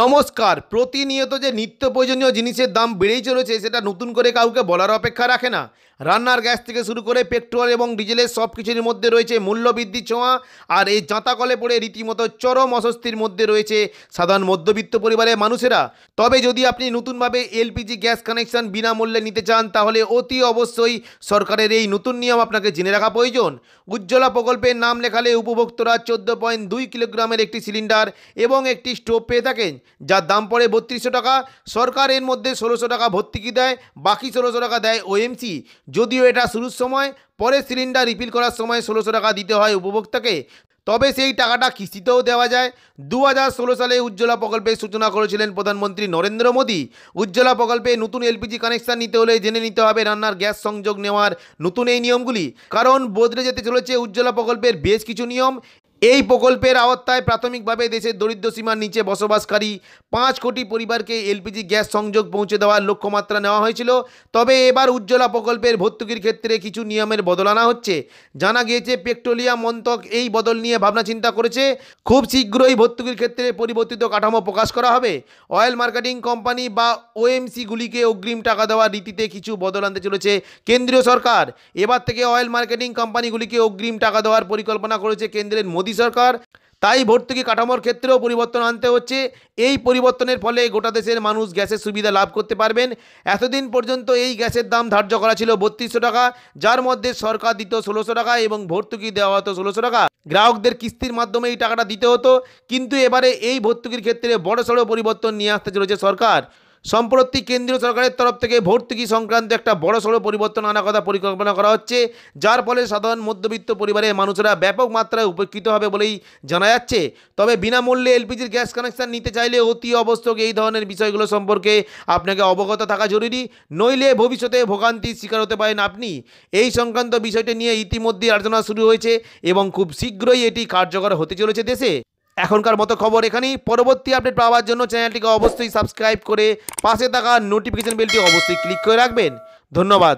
নমস্কার প্রতিনিয়ত যে নিত্য প্রয়োজনীয় জিনিসের দাম বেড়েই চলেছে সেটা নতুন করে কাউকে বলার অপেক্ষা রাখে না রান্নার গ্যাস থেকে শুরু করে পেট্রোল এবং ডিজেলের সব কিছুর মধ্যে রয়েছে মূল্যবৃদ্ধি ছোঁয়া আর এই জাঁতাকলে পড়ে রীতিমতো চরম অস্বস্তির মধ্যে রয়েছে সাধারণ মধ্যবিত্ত পরিবারের মানুষেরা তবে যদি আপনি নতুনভাবে এলপিজি গ্যাস কানেকশন বিনামূল্যে নিতে চান তাহলে অতি অবশ্যই সরকারের এই নতুন নিয়ম আপনাকে জেনে রাখা প্রয়োজন উজ্জ্বলা প্রকল্পের নাম লেখালে উপভোক্তরা চোদ্দ পয়েন্ট দুই কিলোগ্রামের একটি সিলিন্ডার এবং একটি স্টোভ পেয়ে থাকেন দেন যার দাম পড়ে বত্রিশশো টাকা সরকার এর মধ্যে ষোলোশো টাকা ভর্তিকি দেয় বাকি ষোলোশো টাকা দেয় ওএমসি যদিও এটা শুরুর সময় পরে সিলিন্ডার রিফিল করার সময় ষোলোশো টাকা দিতে হয় উপভোক্তাকে তবে সেই টাকাটা কিস্তিতেও দেওয়া যায় দু সালে উজ্জ্বলা প্রকল্পের সূচনা করেছিলেন প্রধানমন্ত্রী নরেন্দ্র মোদী উজ্জ্বলা প্রকল্পে নতুন এলপিজি কানেকশান নিতে হলে জেনে নিতে হবে রান্নার গ্যাস সংযোগ নেওয়ার নতুন এই নিয়মগুলি কারণ বদলে যেতে চলেছে উজ্জ্বলা প্রকল্পের বেশ কিছু নিয়ম এই প্রকল্পের আওতায় প্রাথমিকভাবে দেশের দরিদ্র সীমার নিচে বসবাসকারী পাঁচ কোটি পরিবারকে এলপিজি গ্যাস সংযোগ পৌঁছে দেওয়ার লক্ষ্যমাত্রা নেওয়া হয়েছিল তবে এবার উজ্জ্বলা প্রকল্পের ভর্তুকির ক্ষেত্রে কিছু নিয়মের বদল আনা হচ্ছে জানা গিয়েছে পেট্রোলিয়াম মন্ত্রক এই বদল নিয়ে ভাবনা চিন্তা করেছে খুব শীঘ্রই ভর্তুকির ক্ষেত্রে পরিবর্তিত কাঠামো প্রকাশ করা হবে অয়েল মার্কেটিং কোম্পানি বা ওএমসিগুলিকে অগ্রিম টাকা দেওয়ার রীতিতে কিছু বদল আনতে চলেছে কেন্দ্রীয় সরকার এবার থেকে অয়েল মার্কেটিং কোম্পানিগুলিকে অগ্রিম টাকা দেওয়ার পরিকল্পনা করেছে কেন্দ্রের মোদী সরকার তাই ভর্তুকি কাঠামোর ক্ষেত্রেও পরিবর্তন আনতে হচ্ছে এই পরিবর্তনের ফলে গোটা দেশের মানুষ গ্যাসের সুবিধা লাভ করতে পারবেন এতদিন পর্যন্ত এই গ্যাসের দাম ধার্য করা ছিল বত্রিশশো টাকা যার মধ্যে সরকার দিত ষোলোশো টাকা এবং ভর্তুকি দেওয়া হতো ষোলোশো টাকা গ্রাহকদের কিস্তির মাধ্যমে এই টাকাটা দিতে হতো কিন্তু এবারে এই ভর্তুকির ক্ষেত্রে বড়সড় পরিবর্তন নিয়ে আসতে চলেছে সরকার সম্প্রতি কেন্দ্রীয় সরকারের তরফ থেকে ভর্তুকি সংক্রান্ত একটা বড়সড় পরিবর্তন আনা কথা পরিকল্পনা করা হচ্ছে যার ফলে সাধারণ মধ্যবিত্ত পরিবারের মানুষেরা ব্যাপক মাত্রায় উপকৃত হবে বলেই জানা যাচ্ছে তবে বিনামূল্যে এলপিজির গ্যাস কানেকশান নিতে চাইলে অতি অবস্থক এই ধরনের বিষয়গুলো সম্পর্কে আপনাকে অবগত থাকা জরুরি নইলে ভবিষ্যতে ভোগান্তির শিকার হতে পারেন আপনি এই সংক্রান্ত বিষয়টি নিয়ে ইতিমধ্যেই আলোচনা শুরু হয়েছে এবং খুব শীঘ্রই এটি কার্যকর হতে চলেছে দেশে এখনকার মতো খবর এখানেই পরবর্তী আপডেট পাওয়ার জন্য চ্যানেলটিকে অবশ্যই সাবস্ক্রাইব করে পাশে থাকা নোটিফিকেশন বেলটি অবশ্যই ক্লিক করে রাখবেন ধন্যবাদ